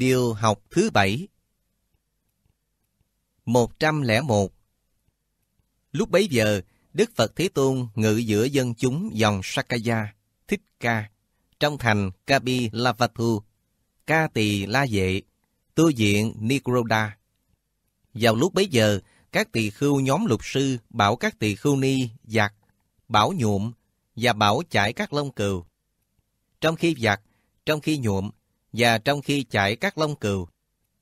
Điều học thứ bảy 101 Lúc bấy giờ, Đức Phật Thế Tôn ngự giữa dân chúng dòng Sakaya, Thích Ca, trong thành Kabi lavatu Ca Tỳ La Vệ, tu diện Nikroda. Vào lúc bấy giờ, các tỳ khưu nhóm lục sư bảo các tỳ khưu ni giặt, bảo nhuộm và bảo chải các lông cừu. Trong khi giặt, trong khi nhuộm, và trong khi chạy các lông cừu,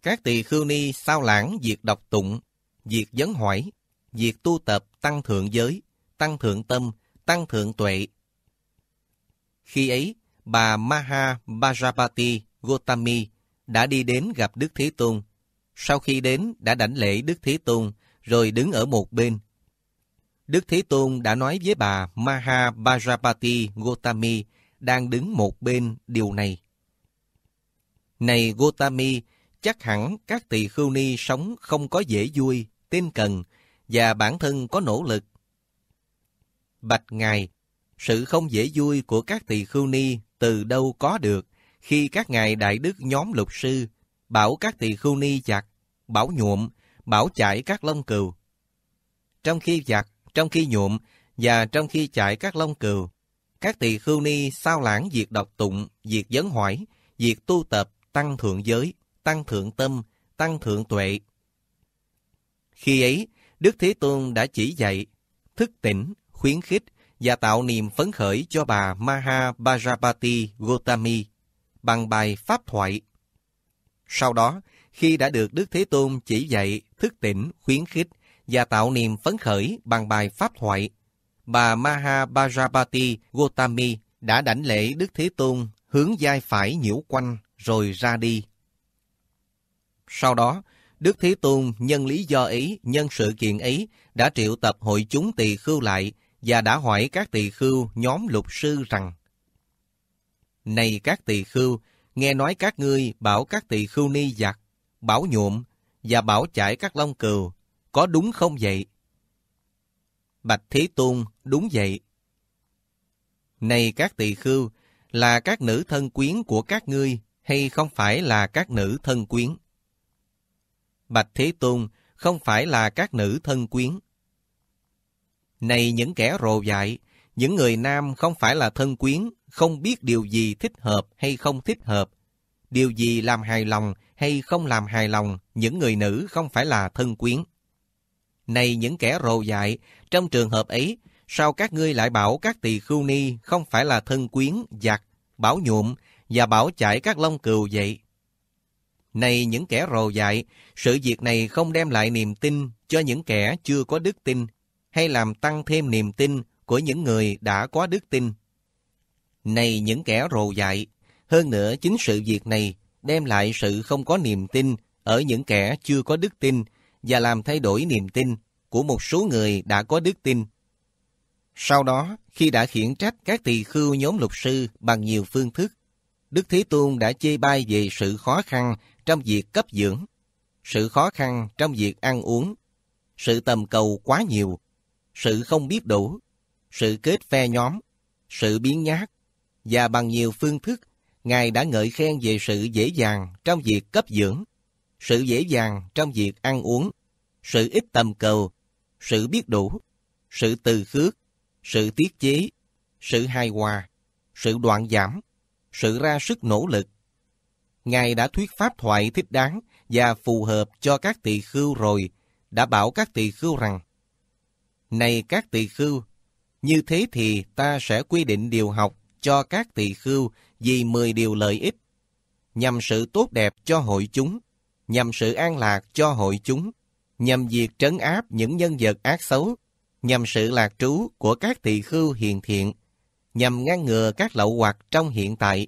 các tỳ khưu ni sao lãng việc đọc tụng, việc vấn hỏi, việc tu tập tăng thượng giới, tăng thượng tâm, tăng thượng tuệ. Khi ấy, bà Maha Bajapati Gotami đã đi đến gặp Đức Thế Tôn. Sau khi đến đã đảnh lễ Đức Thế Tôn, rồi đứng ở một bên. Đức Thế Tôn đã nói với bà Maha Bajapati Gotami đang đứng một bên điều này. Này Gotami, chắc hẳn các tỳ khưu ni sống không có dễ vui, tin cần, và bản thân có nỗ lực. Bạch Ngài, sự không dễ vui của các tỳ khưu ni từ đâu có được khi các ngài đại đức nhóm lục sư bảo các tỳ khưu ni chặt, bảo nhuộm, bảo chải các lông cừu. Trong khi chặt, trong khi nhuộm và trong khi chải các lông cừu, các tỳ khưu ni sao lãng việc đọc tụng, việc dấn hỏi, việc tu tập, tăng thượng giới, tăng thượng tâm, tăng thượng tuệ. Khi ấy, Đức Thế Tôn đã chỉ dạy, thức tỉnh, khuyến khích và tạo niềm phấn khởi cho bà Maha Bajapati Gotami bằng bài Pháp Thoại. Sau đó, khi đã được Đức Thế Tôn chỉ dạy, thức tỉnh, khuyến khích và tạo niềm phấn khởi bằng bài Pháp Thoại, bà Maha Bajapati Gotami đã đảnh lễ Đức Thế Tôn hướng vai phải nhiễu quanh rồi ra đi. Sau đó, Đức Thế Tôn nhân lý do ấy, nhân sự kiện ấy, đã triệu tập hội chúng tỳ khưu lại và đã hỏi các tỳ khưu nhóm lục sư rằng Này các tỳ khưu, nghe nói các ngươi bảo các tỳ khưu ni giặc, bảo nhuộm và bảo chải các long cừu, có đúng không vậy? Bạch Thế Tôn, đúng vậy. Này các tỳ khưu, là các nữ thân quyến của các ngươi hay không phải là các nữ thân quyến? Bạch Thế Tôn không phải là các nữ thân quyến. Này những kẻ rồ dại, những người nam không phải là thân quyến, không biết điều gì thích hợp hay không thích hợp, điều gì làm hài lòng hay không làm hài lòng những người nữ không phải là thân quyến. Này những kẻ rồ dại, trong trường hợp ấy, sao các ngươi lại bảo các tỳ khưu ni không phải là thân quyến, giặc, bảo nhuộm và bảo chải các lông cừu vậy. Này những kẻ rồ dại, sự việc này không đem lại niềm tin cho những kẻ chưa có đức tin, hay làm tăng thêm niềm tin của những người đã có đức tin. Này những kẻ rồ dại, hơn nữa chính sự việc này đem lại sự không có niềm tin ở những kẻ chưa có đức tin và làm thay đổi niềm tin của một số người đã có đức tin. Sau đó, khi đã khiển trách các tỳ khưu nhóm luật sư bằng nhiều phương thức, Đức Thế Tôn đã chê bai về sự khó khăn trong việc cấp dưỡng, sự khó khăn trong việc ăn uống, sự tầm cầu quá nhiều, sự không biết đủ, sự kết phe nhóm, sự biến nhát, và bằng nhiều phương thức, Ngài đã ngợi khen về sự dễ dàng trong việc cấp dưỡng, sự dễ dàng trong việc ăn uống, sự ít tầm cầu, sự biết đủ, sự từ khước, sự tiết chế, sự hài hòa, sự đoạn giảm, sự ra sức nỗ lực. Ngài đã thuyết pháp thoại thích đáng và phù hợp cho các tỳ khưu rồi, đã bảo các tỳ khưu rằng, Này các tỳ khưu, như thế thì ta sẽ quy định điều học cho các tỳ khưu vì 10 điều lợi ích, nhằm sự tốt đẹp cho hội chúng, nhằm sự an lạc cho hội chúng, nhằm việc trấn áp những nhân vật ác xấu, nhằm sự lạc trú của các tỳ khưu hiền thiện, nhằm ngăn ngừa các lậu hoặc trong hiện tại,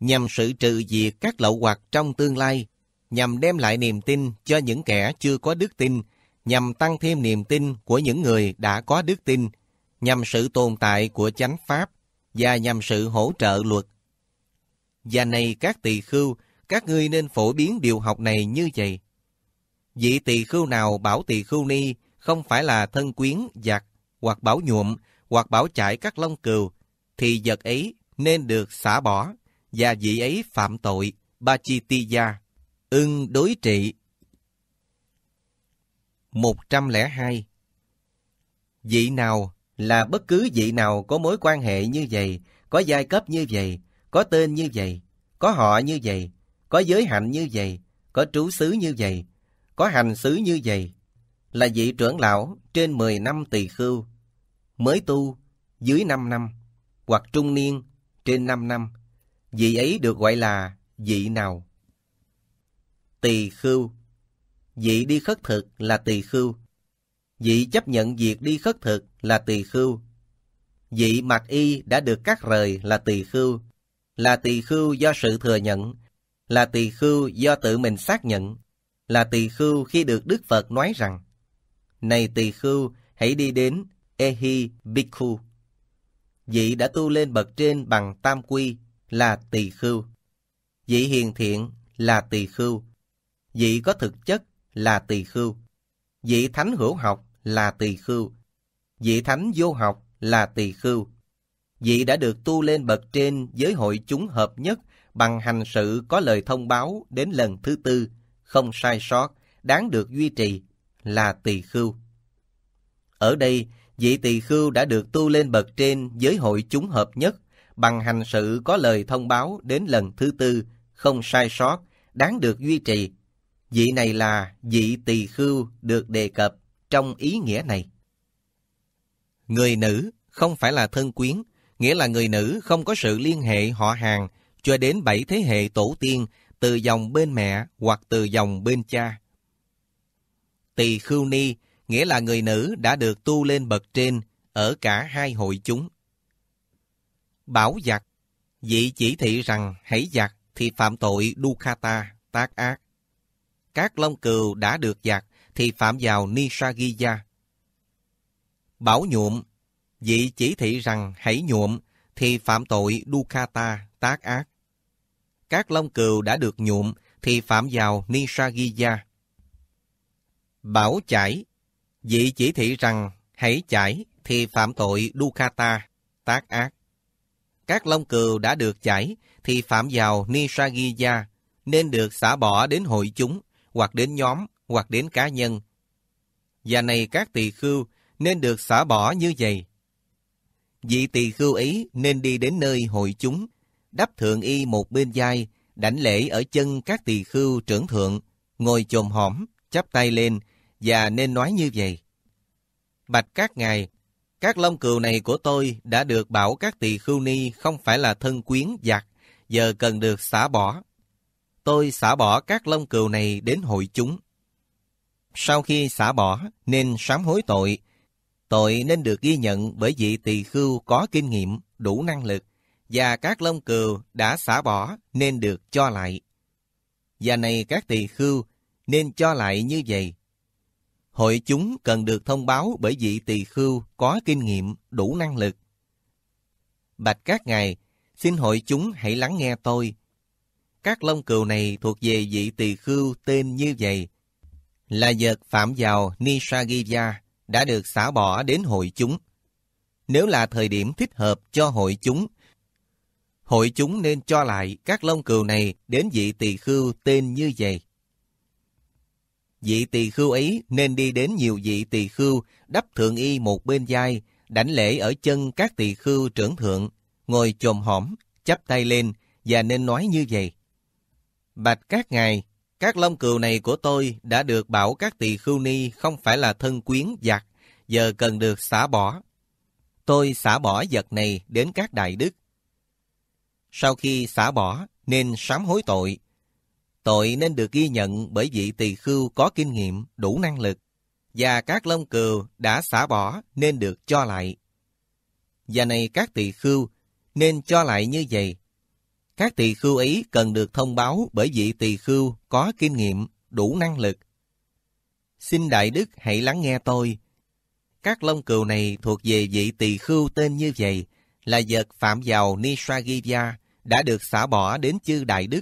nhằm sự trừ diệt các lậu hoặc trong tương lai, nhằm đem lại niềm tin cho những kẻ chưa có đức tin, nhằm tăng thêm niềm tin của những người đã có đức tin, nhằm sự tồn tại của chánh pháp và nhằm sự hỗ trợ luật. Và này các tỳ khưu, các ngươi nên phổ biến điều học này như vậy. Vị tỳ khưu nào bảo tỳ khưu ni không phải là thân quyến, giặc, hoặc bảo nhuộm, hoặc bảo chải các lông cừu, thì vật ấy nên được xả bỏ, và vị ấy phạm tội, ba chi Bachitiya, ưng đối trị. 102. Vị nào là bất cứ vị nào có mối quan hệ như vậy, có giai cấp như vậy, có tên như vậy, có họ như vậy, có giới hạnh như vậy, có trú xứ như vậy, có hành xứ như vậy, là vị trưởng lão trên 10 năm tỳ khưu, mới tu dưới 5 năm hoặc trung niên trên 5 năm, vị ấy được gọi là vị nào? Tỳ khưu Vị đi khất thực là tỳ khưu. Vị chấp nhận việc đi khất thực là tỳ khưu. Vị mặc y đã được cắt rời là tỳ khưu. Là tỳ khưu do sự thừa nhận, là tỳ khưu do tự mình xác nhận, là tỳ khưu khi được Đức Phật nói rằng Này tỳ khưu, hãy đi đến Ehi Bhikkhu. Vị đã tu lên bậc trên bằng tam quy là tỳ khưu. Vị hiền thiện là tỳ khưu. Vị có thực chất là tỳ khưu. Vị thánh hữu học là tỳ khưu. Vị thánh vô học là tỳ khưu. Vị đã được tu lên bậc trên với hội chúng hợp nhất bằng hành sự có lời thông báo đến lần thứ tư, không sai sót, đáng được duy trì, là tỳ khưu. Ở đây, vị tỳ khưu đã được tu lên bậc trên giới hội chúng hợp nhất, bằng hành sự có lời thông báo đến lần thứ tư, không sai sót, đáng được duy trì. Vị này là vị tỳ khưu được đề cập trong ý nghĩa này. Người nữ không phải là thân quyến, nghĩa là người nữ không có sự liên hệ họ hàng cho đến bảy thế hệ tổ tiên từ dòng bên mẹ hoặc từ dòng bên cha. Tỳ khưu ni nghĩa là người nữ đã được tu lên bậc trên ở cả hai hội chúng. Bảo giặc, vị chỉ thị rằng hãy giặc thì phạm tội Dukkata, tác ác. Các long cừu đã được giặc thì phạm vào Nishagiya. Bảo nhuộm, vị chỉ thị rằng hãy nhuộm thì phạm tội Dukkata, tác ác. Các long cừu đã được nhuộm thì phạm vào Nishagiya. Bảo chảy. Vị chỉ thị rằng hãy chảy thì phạm tội Dukkata, tác ác. Các lông cừu đã được chảy thì phạm vào Nisagiya, nên được xả bỏ đến hội chúng, hoặc đến nhóm, hoặc đến cá nhân. Và này các tỳ khưu nên được xả bỏ như vậy. Vị tỳ khưu ấy nên đi đến nơi hội chúng, đắp thượng y một bên vai, đảnh lễ ở chân các tỳ khưu trưởng thượng, ngồi chồm hõm, chắp tay lên, và nên nói như vậy. Bạch các ngài, các lông cừu này của tôi đã được bảo các tỳ khưu ni không phải là thân quyến giặc, giờ cần được xả bỏ. Tôi xả bỏ các lông cừu này đến hội chúng. Sau khi xả bỏ, nên sám hối tội. Tội nên được ghi nhận bởi vị tỳ khưu có kinh nghiệm, đủ năng lực, và các lông cừu đã xả bỏ nên được cho lại. Và này các tỳ khưu, nên cho lại như vậy hội chúng cần được thông báo bởi vị tỳ khưu có kinh nghiệm, đủ năng lực. Bạch các ngài, xin hội chúng hãy lắng nghe tôi. Các lông cừu này thuộc về vị tỳ khưu tên như vậy. Là vật phạm vào Nisagivya đã được xả bỏ đến hội chúng. Nếu là thời điểm thích hợp cho hội chúng, hội chúng nên cho lại các lông cừu này đến vị tỳ khưu tên như vậy. Vị tỳ khưu ấy nên đi đến nhiều vị tỳ khưu, đắp thượng y một bên vai, đảnh lễ ở chân các tỳ khưu trưởng thượng, ngồi chồm hõm, chắp tay lên và nên nói như vậy. Bạch các ngài, các lông cừu này của tôi đã được bảo các tỳ khưu ni không phải là thân quyến giặc, giờ cần được xả bỏ. Tôi xả bỏ vật này đến các đại đức. Sau khi xả bỏ, nên sám hối tội, Tội nên được ghi nhận bởi vị tỳ khưu có kinh nghiệm, đủ năng lực, và các lông cừu đã xả bỏ nên được cho lại. Và này các tỳ khưu nên cho lại như vậy. Các tỳ khưu ấy cần được thông báo bởi vị tỳ khưu có kinh nghiệm, đủ năng lực. Xin Đại Đức hãy lắng nghe tôi. Các lông cừu này thuộc về vị tỳ khưu tên như vậy, là vật phạm giàu Nisragivya đã được xả bỏ đến chư Đại Đức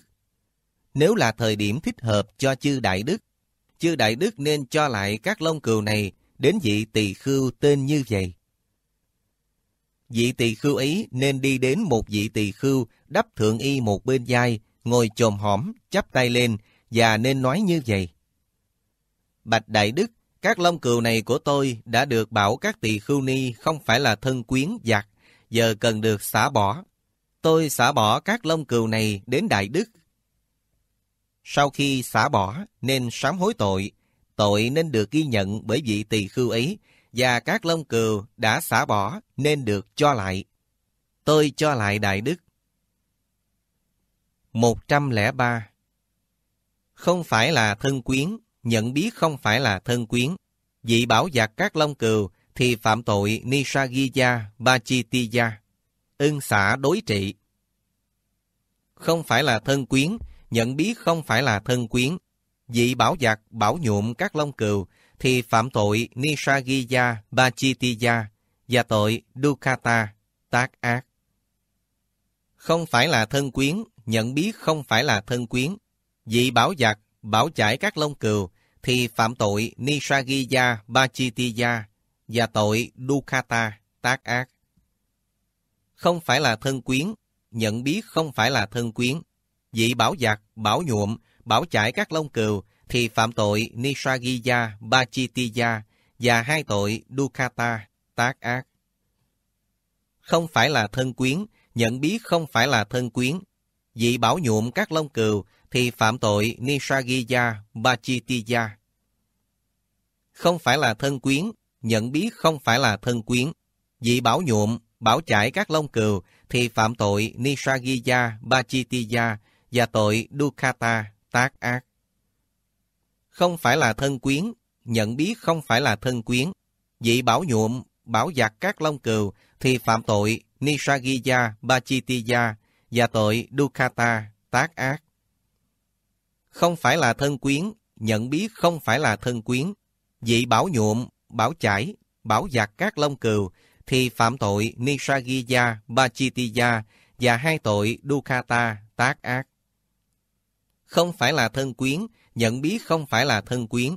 nếu là thời điểm thích hợp cho chư Đại Đức, chư Đại Đức nên cho lại các lông cừu này đến vị tỳ khưu tên như vậy. Vị tỳ khưu ấy nên đi đến một vị tỳ khưu đắp thượng y một bên vai, ngồi chồm hõm, chắp tay lên và nên nói như vậy. Bạch Đại Đức, các lông cừu này của tôi đã được bảo các tỳ khưu ni không phải là thân quyến giặc, giờ cần được xả bỏ. Tôi xả bỏ các lông cừu này đến Đại Đức sau khi xả bỏ nên sám hối tội, tội nên được ghi nhận bởi vị tỳ khưu ấy, và các lông cừu đã xả bỏ nên được cho lại. Tôi cho lại đại đức. 103. Không phải là thân quyến, nhận biết không phải là thân quyến. Vị bảo giặc các lông cừu thì phạm tội Nishagiya Bachitiya, ưng xả đối trị. Không phải là thân quyến, nhận biết không phải là thân quyến, dị bảo giặc, bảo nhuộm các lông cừu, thì phạm tội Nishagiya Bachitiya và tội Dukata, tác ác. Không phải là thân quyến, nhận biết không phải là thân quyến, dị bảo giặc, bảo chải các lông cừu, thì phạm tội Nishagiya Bachitiya và tội Dukata, tác ác. Không phải là thân quyến, nhận biết không phải là thân quyến, dị bảo giặc, bảo nhuộm, bảo chải các lông cừu, thì phạm tội Nisragiya, Bachitiya và hai tội Dukata, tác ác. Không phải là thân quyến, nhận biết không phải là thân quyến. Dị bảo nhuộm các lông cừu thì phạm tội Nisragiya, Bachitiya. Không phải là thân quyến, nhận biết không phải là thân quyến. Dị bảo nhuộm, bảo chải các lông cừu thì phạm tội Nisragiya, Bachitiya và tội Dukkata, tác ác. Không phải là thân quyến, nhận biết không phải là thân quyến, vị bảo nhuộm, bảo giặc các lông cừu thì phạm tội Nisagiya Bachitiya và tội Dukkata, tác ác. Không phải là thân quyến, nhận biết không phải là thân quyến, vị bảo nhuộm, bảo chải, bảo giặc các lông cừu thì phạm tội Nisagiya Bachitiya và hai tội Dukkata, tác ác không phải là thân quyến, nhận biết không phải là thân quyến.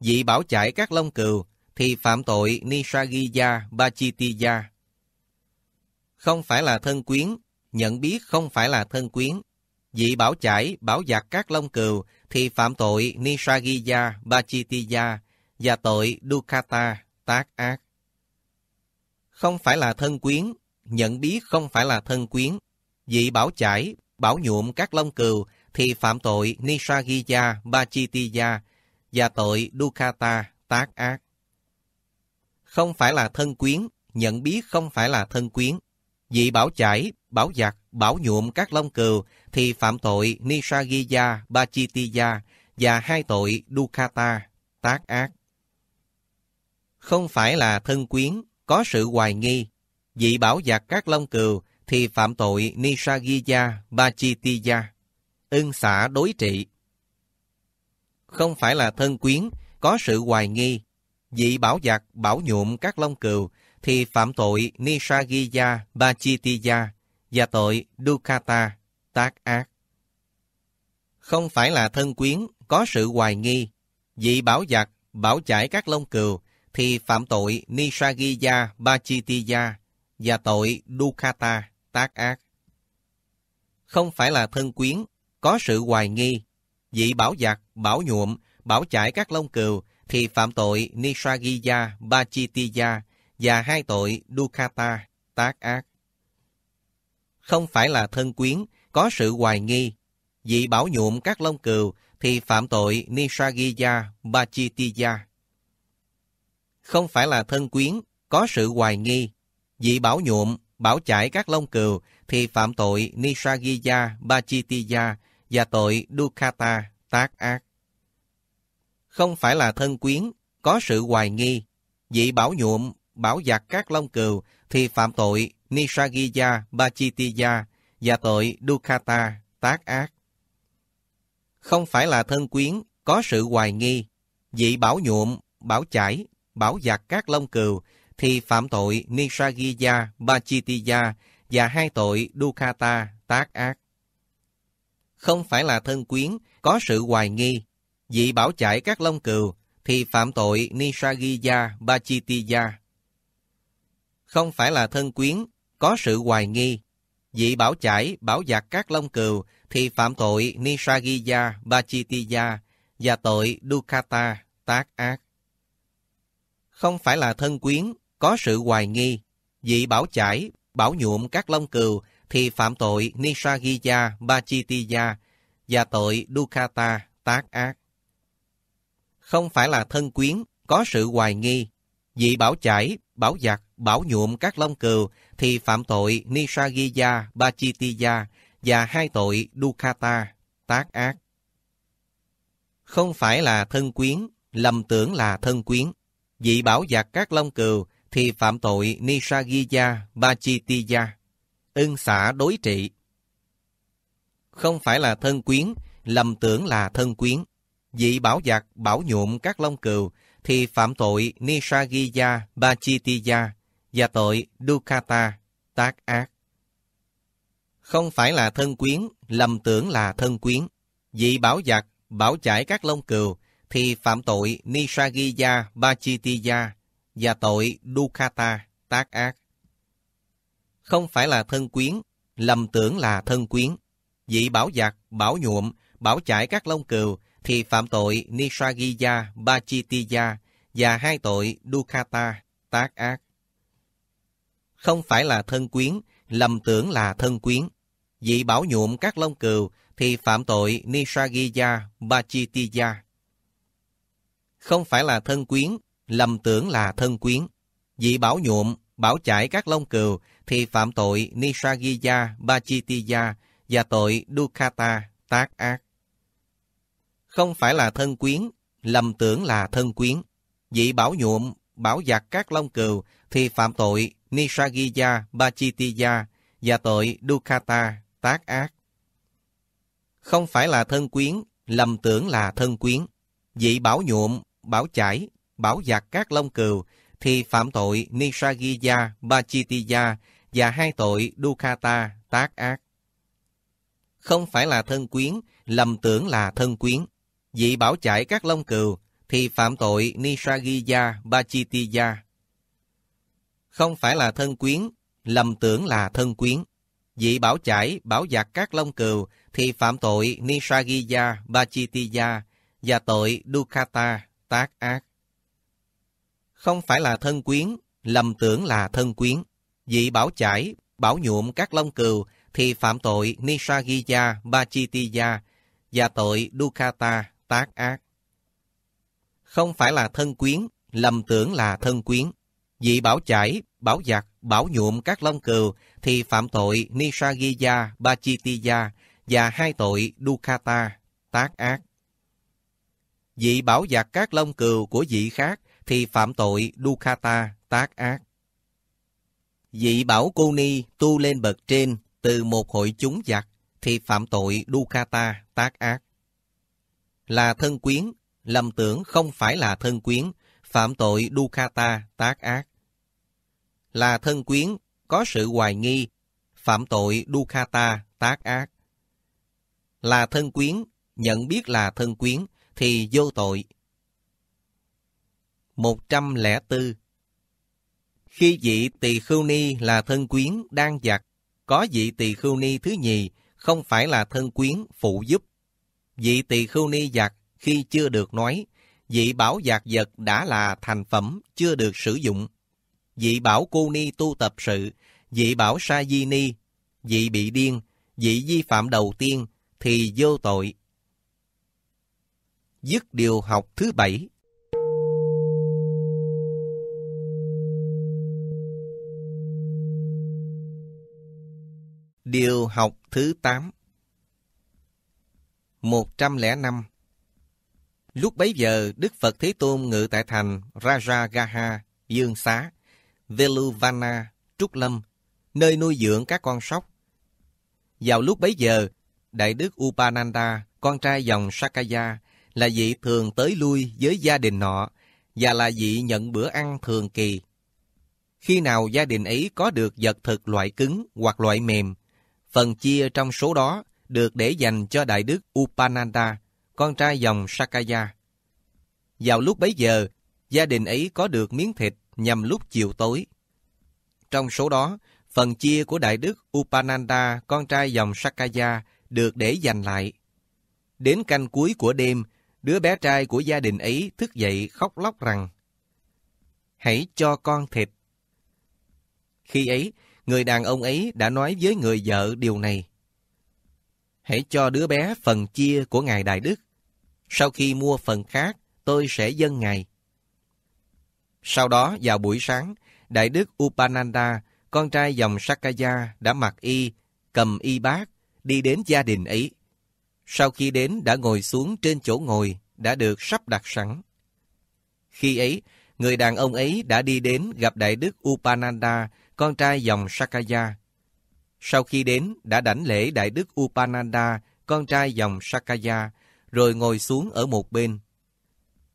Dị bảo chạy các lông cừu thì phạm tội Nishagiya Bachitiya. Không phải là thân quyến, nhận biết không phải là thân quyến. Dị bảo chải bảo giặc các lông cừu thì phạm tội Nishagiya Bachitiya và tội Dukata tác ác. Không phải là thân quyến, nhận biết không phải là thân quyến. Dị bảo chải bảo nhuộm các lông cừu thì phạm tội Nisargiya Bachitiya và tội dukata tác ác. Không phải là thân quyến, nhận biết không phải là thân quyến. vị bảo chảy, bảo giặc, bảo nhuộm các lông cừu thì phạm tội Nisargiya Bachitiya và hai tội dukata tác ác. Không phải là thân quyến, có sự hoài nghi, vị bảo giặc các lông cừu thì phạm tội Nisargiya Bachitiya ưng xả đối trị. Không phải là thân quyến, có sự hoài nghi, dị bảo giặc, bảo nhuộm các lông cừu, thì phạm tội Nishagiya Bachitiya và tội Dukata, tác ác. Không phải là thân quyến, có sự hoài nghi, dị bảo giặc, bảo chải các lông cừu, thì phạm tội Nishagiya Bachitiya và tội Dukata, tác ác. Không phải là thân quyến, có sự hoài nghi, dị bảo giặc, bảo nhuộm, bảo chải các lông cừu thì phạm tội Nisragiya, Bachitiya và hai tội Dukkata, tác ác. Không phải là thân quyến, có sự hoài nghi, dị bảo nhuộm các lông cừu thì phạm tội Nisragiya, Bachitiya. Không phải là thân quyến, có sự hoài nghi, dị bảo nhuộm, bảo chải các lông cừu thì phạm tội Nisragiya, Bachitiya và tội Dukkata, tác ác. Không phải là thân quyến, có sự hoài nghi, vị bảo nhuộm, bảo giặc các long cừu thì phạm tội Nisagiya Bachitiya và tội Dukkata, tác ác. Không phải là thân quyến, có sự hoài nghi, vị bảo nhuộm, bảo chải, bảo giặc các long cừu thì phạm tội Nisagiya Bachitiya và hai tội Dukkata, tác ác không phải là thân quyến, có sự hoài nghi, dị bảo chạy các lông cừu, thì phạm tội Nishagiya Bachitiya. Không phải là thân quyến, có sự hoài nghi, dị bảo chải bảo giặc các lông cừu thì phạm tội Nishagiya Bachitiya và tội Dukata tác ác. Không phải là thân quyến, có sự hoài nghi, dị bảo chải bảo nhuộm các lông cừu thì phạm tội Nisargiya Bachitiya và tội Dukata tác ác. Không phải là thân quyến, có sự hoài nghi, vị bảo chảy, bảo giặc, bảo nhuộm các lông cừu thì phạm tội Nisargiya Bachitiya và hai tội Dukata tác ác. Không phải là thân quyến, lầm tưởng là thân quyến, vị bảo giặc các lông cừu thì phạm tội Nisargiya Bachitiya ưng xả đối trị. Không phải là thân quyến, lầm tưởng là thân quyến. Dị bảo giặc, bảo nhuộm các long cừu, thì phạm tội Nishagiya Bachitiya và tội Dukata, tác ác. Không phải là thân quyến, lầm tưởng là thân quyến. Dị bảo giặc, bảo chải các lông cừu, thì phạm tội Nishagiya Bachitiya và tội Dukata, tác ác không phải là thân quyến, lầm tưởng là thân quyến. vị bảo giặc, bảo nhuộm, bảo chải các lông cừu thì phạm tội Nisragiya, Bachitiya và hai tội Dukkata, tác ác. Không phải là thân quyến, lầm tưởng là thân quyến. vị bảo nhuộm các lông cừu thì phạm tội Nisragiya, Bachitiya. Không phải là thân quyến, lầm tưởng là thân quyến. vị bảo nhuộm, bảo chải các lông cừu thì phạm tội Nisargiya Bachitiya và tội Dukkata tác ác. Không phải là thân quyến, lầm tưởng là thân quyến. Vị bảo nhuộm, bảo giặc các long cừu thì phạm tội Nisargiya Bachitiya và tội Dukkata tác ác. Không phải là thân quyến, lầm tưởng là thân quyến. Vị bảo nhuộm, bảo chải, bảo giặc các long cừu thì phạm tội Nisargiya Bachitiya và hai tội Dukkata, tác ác. Không phải là thân quyến, lầm tưởng là thân quyến. vị bảo chải các lông cừu, thì phạm tội Nisragiya Bachitiya. Không phải là thân quyến, lầm tưởng là thân quyến. vị bảo chải bảo giặc các lông cừu, thì phạm tội Nisragiya Bachitiya và tội Dukkata, tác ác. Không phải là thân quyến, lầm tưởng là thân quyến Dị bảo chải, bảo nhuộm các lông cừu thì phạm tội Nishagiya Bachitiya và tội Dukata tác ác. Không phải là thân quyến, lầm tưởng là thân quyến. Dị bảo chải, bảo giặc, bảo nhuộm các lông cừu thì phạm tội Nishagiya Bachitiya và hai tội Dukata tác ác. Dị bảo giặc các lông cừu của dị khác thì phạm tội Dukata tác ác. Dị bảo cô ni tu lên bậc trên từ một hội chúng giặc thì phạm tội Dukata tác ác. Là thân quyến, lầm tưởng không phải là thân quyến, phạm tội Dukata tác ác. Là thân quyến, có sự hoài nghi, phạm tội Dukata tác ác. Là thân quyến, nhận biết là thân quyến thì vô tội. 104 khi vị tỳ khưu ni là thân quyến đang giặc, có vị tỳ khưu ni thứ nhì không phải là thân quyến phụ giúp. Vị tỳ khưu ni giặc khi chưa được nói, vị bảo giặc vật đã là thành phẩm chưa được sử dụng. Vị bảo cô ni tu tập sự, vị bảo sa di ni, vị bị điên, vị vi phạm đầu tiên thì vô tội. Dứt điều học thứ bảy Điều học thứ 8 105 Lúc bấy giờ, Đức Phật Thế Tôn ngự tại thành Rajagaha, Dương Xá, Veluvana, Trúc Lâm, nơi nuôi dưỡng các con sóc. Vào lúc bấy giờ, Đại đức Upananda, con trai dòng Sakaya, là vị thường tới lui với gia đình nọ và là vị nhận bữa ăn thường kỳ. Khi nào gia đình ấy có được vật thực loại cứng hoặc loại mềm, Phần chia trong số đó được để dành cho Đại đức Upananda, con trai dòng Sakaya. Vào lúc bấy giờ, gia đình ấy có được miếng thịt nhằm lúc chiều tối. Trong số đó, phần chia của Đại đức Upananda, con trai dòng Sakaya, được để dành lại. Đến canh cuối của đêm, đứa bé trai của gia đình ấy thức dậy khóc lóc rằng Hãy cho con thịt. Khi ấy, người đàn ông ấy đã nói với người vợ điều này. Hãy cho đứa bé phần chia của Ngài Đại Đức. Sau khi mua phần khác, tôi sẽ dâng Ngài. Sau đó, vào buổi sáng, Đại Đức Upananda, con trai dòng Sakaya, đã mặc y, cầm y bát, đi đến gia đình ấy. Sau khi đến đã ngồi xuống trên chỗ ngồi, đã được sắp đặt sẵn. Khi ấy, người đàn ông ấy đã đi đến gặp Đại Đức Upananda con trai dòng Sakaya. Sau khi đến, đã đảnh lễ Đại đức Upananda, con trai dòng Sakaya, rồi ngồi xuống ở một bên.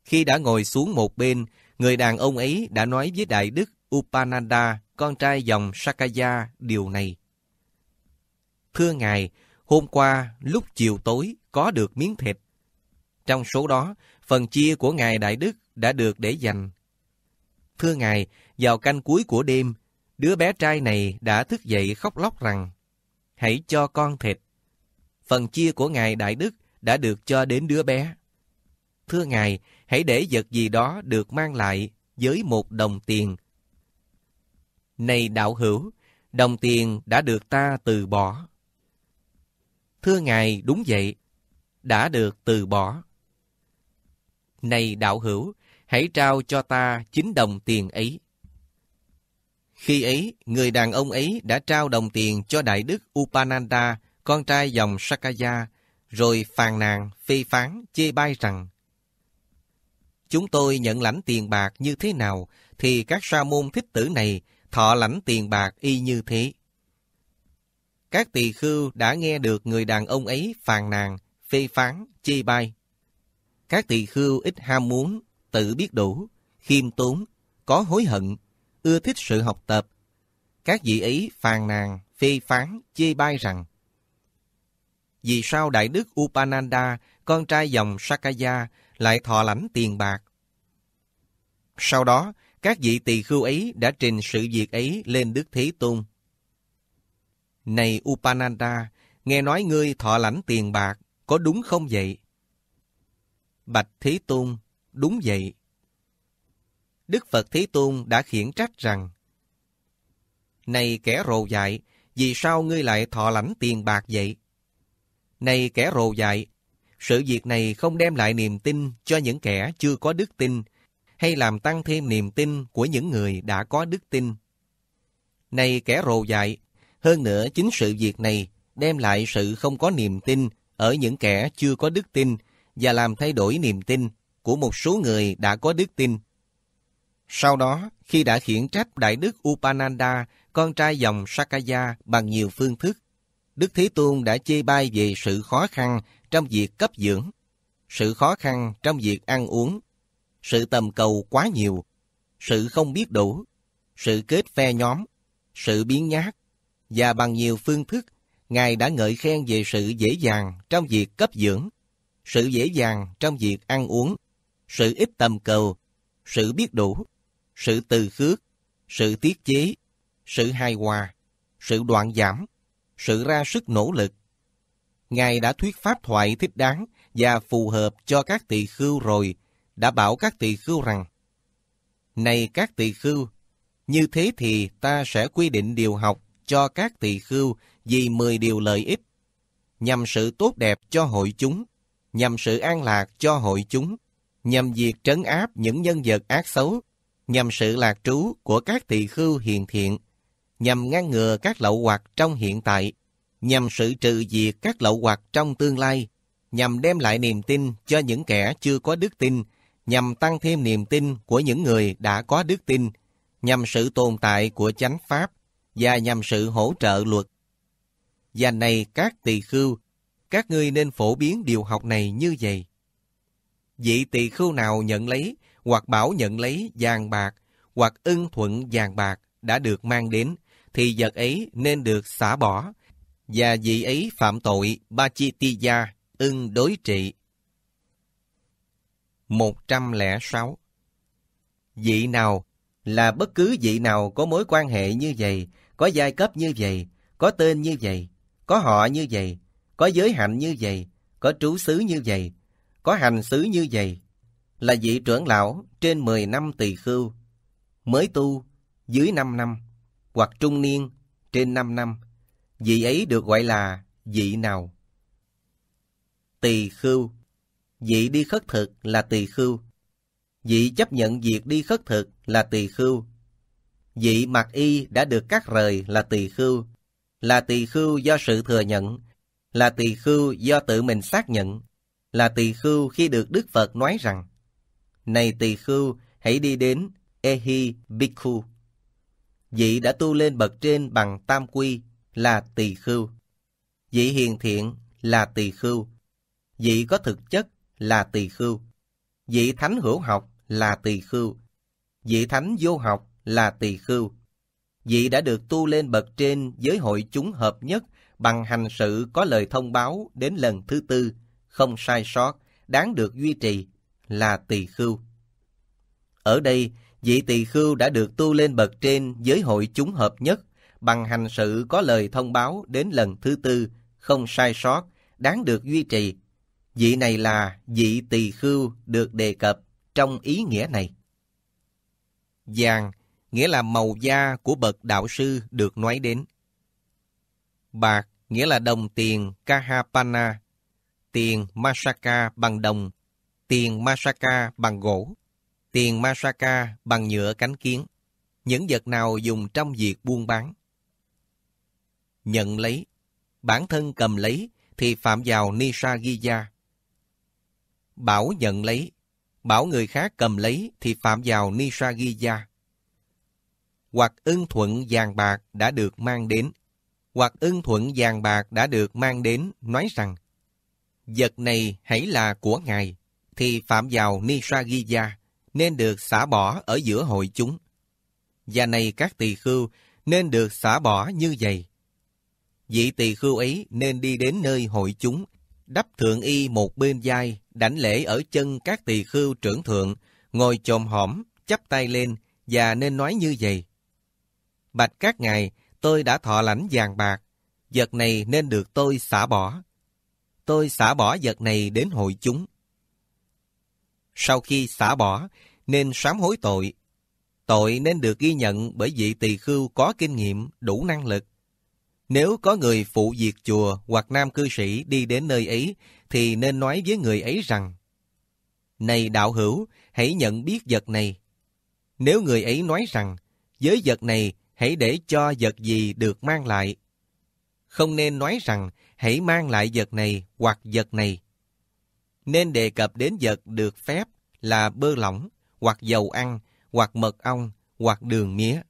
Khi đã ngồi xuống một bên, người đàn ông ấy đã nói với Đại đức Upananda, con trai dòng Sakaya, điều này. Thưa Ngài, hôm qua, lúc chiều tối, có được miếng thịt. Trong số đó, phần chia của Ngài Đại Đức đã được để dành. Thưa Ngài, vào canh cuối của đêm, Đứa bé trai này đã thức dậy khóc lóc rằng, hãy cho con thịt. Phần chia của Ngài Đại Đức đã được cho đến đứa bé. Thưa Ngài, hãy để vật gì đó được mang lại với một đồng tiền. Này đạo hữu, đồng tiền đã được ta từ bỏ. Thưa Ngài, đúng vậy, đã được từ bỏ. Này đạo hữu, hãy trao cho ta chính đồng tiền ấy. Khi ấy, người đàn ông ấy đã trao đồng tiền cho đại đức Upananda, con trai dòng Sakaya, rồi phàn nàn, phê phán, chê bai rằng Chúng tôi nhận lãnh tiền bạc như thế nào, thì các sa môn thích tử này thọ lãnh tiền bạc y như thế. Các tỳ khưu đã nghe được người đàn ông ấy phàn nàn, phê phán, chê bai. Các tỳ khưu ít ham muốn, tự biết đủ, khiêm tốn, có hối hận, ưa thích sự học tập. Các vị ấy phàn nàn, phê phán, chê bai rằng Vì sao Đại Đức Upananda, con trai dòng Sakaya, lại thọ lãnh tiền bạc? Sau đó, các vị tỳ khưu ấy đã trình sự việc ấy lên Đức Thế Tôn. Này Upananda, nghe nói ngươi thọ lãnh tiền bạc, có đúng không vậy? Bạch Thế Tôn, đúng vậy. Đức Phật Thế Tôn đã khiển trách rằng Này kẻ rồ dại, vì sao ngươi lại thọ lãnh tiền bạc vậy? Này kẻ rồ dại, sự việc này không đem lại niềm tin cho những kẻ chưa có đức tin, hay làm tăng thêm niềm tin của những người đã có đức tin. Này kẻ rồ dại, hơn nữa chính sự việc này đem lại sự không có niềm tin ở những kẻ chưa có đức tin và làm thay đổi niềm tin của một số người đã có đức tin. Sau đó, khi đã khiển trách Đại đức Upananda, con trai dòng Sakaya bằng nhiều phương thức, Đức Thế Tôn đã chê bai về sự khó khăn trong việc cấp dưỡng, sự khó khăn trong việc ăn uống, sự tầm cầu quá nhiều, sự không biết đủ, sự kết phe nhóm, sự biến nhát, và bằng nhiều phương thức, Ngài đã ngợi khen về sự dễ dàng trong việc cấp dưỡng, sự dễ dàng trong việc ăn uống, sự ít tầm cầu, sự biết đủ, sự từ khước, sự tiết chế, sự hài hòa, sự đoạn giảm, sự ra sức nỗ lực. Ngài đã thuyết pháp thoại thích đáng và phù hợp cho các tỳ khưu rồi, đã bảo các tỳ khưu rằng, Này các tỳ khưu, như thế thì ta sẽ quy định điều học cho các tỳ khưu vì 10 điều lợi ích, nhằm sự tốt đẹp cho hội chúng, nhằm sự an lạc cho hội chúng, nhằm việc trấn áp những nhân vật ác xấu nhằm sự lạc trú của các tỳ khưu hiền thiện, nhằm ngăn ngừa các lậu hoặc trong hiện tại, nhằm sự trừ diệt các lậu hoặc trong tương lai, nhằm đem lại niềm tin cho những kẻ chưa có đức tin, nhằm tăng thêm niềm tin của những người đã có đức tin, nhằm sự tồn tại của chánh pháp và nhằm sự hỗ trợ luật. Và này các tỳ khưu, các ngươi nên phổ biến điều học này như vậy. Vị tỳ khưu nào nhận lấy hoặc bảo nhận lấy vàng bạc, hoặc ưng thuận vàng bạc đã được mang đến, thì vật ấy nên được xả bỏ, và vị ấy phạm tội ba chi ti gia, ưng đối trị. 106. Vị nào là bất cứ vị nào có mối quan hệ như vậy, có giai cấp như vậy, có tên như vậy, có họ như vậy, có giới hạnh như vậy, có trú xứ như vậy, có hành xứ như vậy, là vị trưởng lão trên 10 năm tỳ khưu, mới tu dưới 5 năm, hoặc trung niên trên 5 năm, vị ấy được gọi là vị nào? Tỳ khưu Vị đi khất thực là tỳ khưu. Vị chấp nhận việc đi khất thực là tỳ khưu. Vị mặc y đã được cắt rời là tỳ khưu. Là tỳ khưu do sự thừa nhận. Là tỳ khưu do tự mình xác nhận. Là tỳ khưu khi được Đức Phật nói rằng này tỳ khưu, hãy đi đến Ehi Bhikkhu. Vị đã tu lên bậc trên bằng tam quy là tỳ khưu. Vị hiền thiện là tỳ khưu. Vị có thực chất là tỳ khưu. Vị thánh hữu học là tỳ khưu. Vị thánh vô học là tỳ khưu. Vị đã được tu lên bậc trên với hội chúng hợp nhất bằng hành sự có lời thông báo đến lần thứ tư, không sai sót, đáng được duy trì là tỳ khưu. Ở đây, vị tỳ khưu đã được tu lên bậc trên giới hội chúng hợp nhất bằng hành sự có lời thông báo đến lần thứ tư, không sai sót, đáng được duy trì. Vị này là vị tỳ khưu được đề cập trong ý nghĩa này. Vàng, nghĩa là màu da của bậc đạo sư được nói đến. Bạc, nghĩa là đồng tiền Kahapana, tiền Masaka bằng đồng tiền Masaka bằng gỗ, tiền Masaka bằng nhựa cánh kiến, những vật nào dùng trong việc buôn bán. Nhận lấy, bản thân cầm lấy thì phạm vào Nishagiya. Bảo nhận lấy, bảo người khác cầm lấy thì phạm vào Nishagiya. Hoặc ưng thuận vàng bạc đã được mang đến, hoặc ưng thuận vàng bạc đã được mang đến nói rằng, vật này hãy là của ngài, thì phạm vào Nisragiya nên được xả bỏ ở giữa hội chúng. Và này các tỳ khưu nên được xả bỏ như vậy. Vị tỳ khưu ấy nên đi đến nơi hội chúng, đắp thượng y một bên vai, đảnh lễ ở chân các tỳ khưu trưởng thượng, ngồi chồm hõm, chắp tay lên và nên nói như vậy. Bạch các ngài, tôi đã thọ lãnh vàng bạc, vật này nên được tôi xả bỏ. Tôi xả bỏ vật này đến hội chúng sau khi xả bỏ, nên sám hối tội. Tội nên được ghi nhận bởi vị tỳ khưu có kinh nghiệm, đủ năng lực. Nếu có người phụ diệt chùa hoặc nam cư sĩ đi đến nơi ấy, thì nên nói với người ấy rằng, Này đạo hữu, hãy nhận biết vật này. Nếu người ấy nói rằng, với vật này hãy để cho vật gì được mang lại. Không nên nói rằng, hãy mang lại vật này hoặc vật này nên đề cập đến vật được phép là bơ lỏng, hoặc dầu ăn, hoặc mật ong, hoặc đường mía.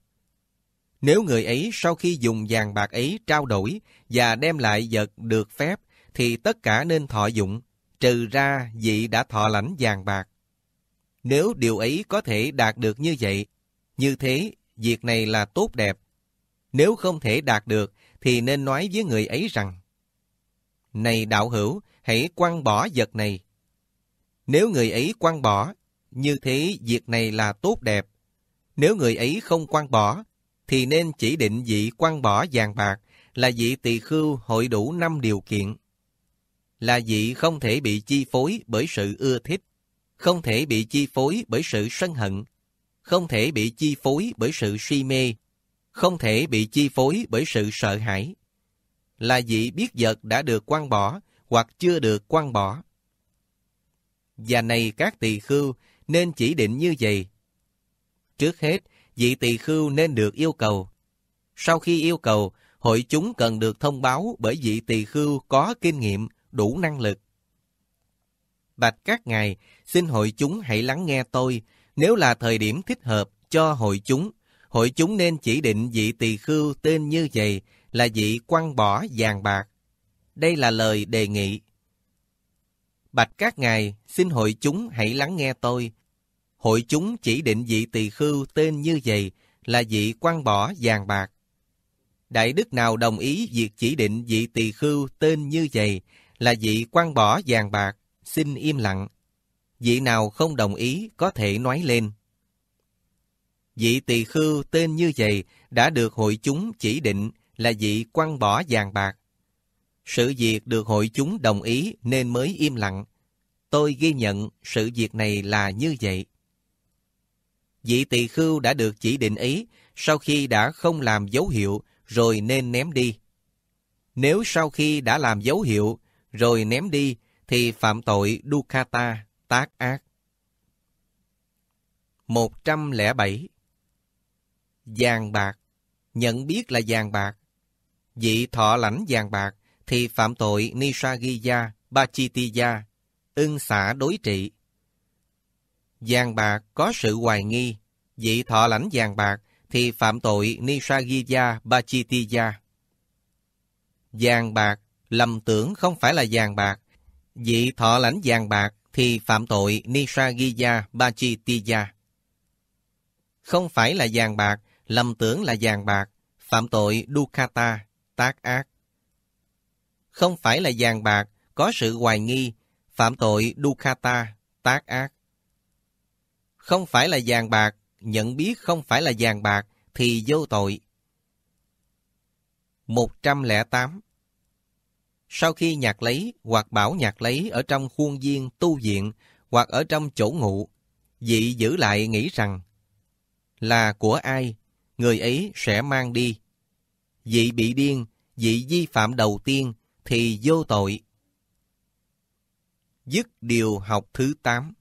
Nếu người ấy sau khi dùng vàng bạc ấy trao đổi và đem lại vật được phép, thì tất cả nên thọ dụng, trừ ra vị đã thọ lãnh vàng bạc. Nếu điều ấy có thể đạt được như vậy, như thế, việc này là tốt đẹp. Nếu không thể đạt được, thì nên nói với người ấy rằng, Này đạo hữu, hãy quăng bỏ vật này, nếu người ấy quan bỏ, như thế việc này là tốt đẹp. Nếu người ấy không quan bỏ, thì nên chỉ định vị quan bỏ vàng bạc là vị tỳ khưu hội đủ năm điều kiện. Là vị không thể bị chi phối bởi sự ưa thích, không thể bị chi phối bởi sự sân hận, không thể bị chi phối bởi sự si mê, không thể bị chi phối bởi sự sợ hãi. Là vị biết vật đã được quan bỏ hoặc chưa được quan bỏ và này các tỳ khưu nên chỉ định như vậy. Trước hết, vị tỳ khưu nên được yêu cầu. Sau khi yêu cầu, hội chúng cần được thông báo bởi vị tỳ khưu có kinh nghiệm, đủ năng lực. Bạch các ngài, xin hội chúng hãy lắng nghe tôi, nếu là thời điểm thích hợp cho hội chúng, hội chúng nên chỉ định vị tỳ khưu tên như vậy là vị quăng bỏ vàng bạc. Đây là lời đề nghị. Bạch các ngài, xin hội chúng hãy lắng nghe tôi. Hội chúng chỉ định vị tỳ khưu tên như vậy là vị quan bỏ vàng bạc. Đại đức nào đồng ý việc chỉ định vị tỳ khưu tên như vậy là vị quan bỏ vàng bạc, xin im lặng. Vị nào không đồng ý có thể nói lên. Vị tỳ khưu tên như vậy đã được hội chúng chỉ định là vị quan bỏ vàng bạc. Sự việc được hội chúng đồng ý nên mới im lặng. Tôi ghi nhận sự việc này là như vậy. Vị tỳ khưu đã được chỉ định ý, sau khi đã không làm dấu hiệu rồi nên ném đi. Nếu sau khi đã làm dấu hiệu rồi ném đi thì phạm tội Dukkata, tác ác. 107. Vàng bạc Nhận biết là vàng bạc. Vị thọ lãnh vàng bạc thì phạm tội Nisagiya, Bachitiya, ưng xả đối trị. Giàng bạc có sự hoài nghi, vị thọ lãnh giàng bạc thì phạm tội Nisagiya, Bachitiya. Giàng bạc, lầm tưởng không phải là giàng bạc, vị thọ lãnh giàng bạc thì phạm tội Nisagiya, Bachitiya. Không phải là giàng bạc, lầm tưởng là giàng bạc, phạm tội Dukkata, tác ác không phải là vàng bạc, có sự hoài nghi, phạm tội dukkata, tác ác. Không phải là vàng bạc, nhận biết không phải là vàng bạc thì vô tội. 108 Sau khi nhạc lấy hoặc bảo nhạc lấy ở trong khuôn viên tu viện hoặc ở trong chỗ ngụ, dị giữ lại nghĩ rằng là của ai, người ấy sẽ mang đi. Dị bị điên, dị vi phạm đầu tiên thì vô tội. Dứt điều học thứ 8